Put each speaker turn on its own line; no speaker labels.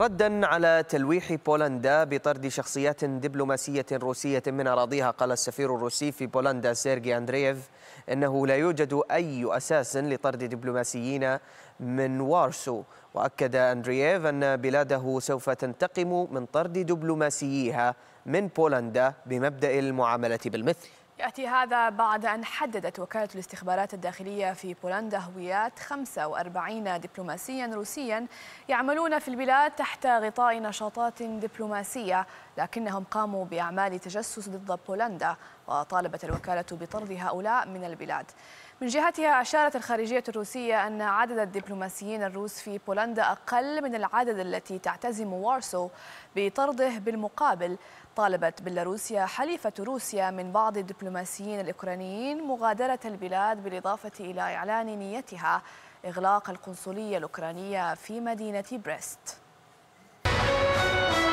ردا على تلويح بولندا بطرد شخصيات دبلوماسية روسية من أراضيها قال السفير الروسي في بولندا سيرجي أندرييف أنه لا يوجد أي أساس لطرد دبلوماسيين من وارسو وأكد أندرييف أن بلاده سوف تنتقم من طرد دبلوماسييها من بولندا بمبدأ
المعاملة بالمثل
يأتي هذا بعد أن حددت وكالة الاستخبارات الداخلية في بولندا هويات 45 دبلوماسيا روسيا يعملون في البلاد تحت غطاء نشاطات دبلوماسية لكنهم قاموا بأعمال تجسس ضد بولندا وطالبت الوكالة بطرد هؤلاء من البلاد من جهتها أشارت الخارجية الروسية أن عدد الدبلوماسيين الروس في بولندا أقل من العدد التي تعتزم وارسو بطرده بالمقابل طالبت بيلاروسيا حليفة روسيا من بعض الدبلوماسيين الدبلوماسيين الأوكرانيين مغادرة البلاد بالإضافة إلى إعلان نيتها إغلاق القنصلية الأوكرانية في مدينة بريست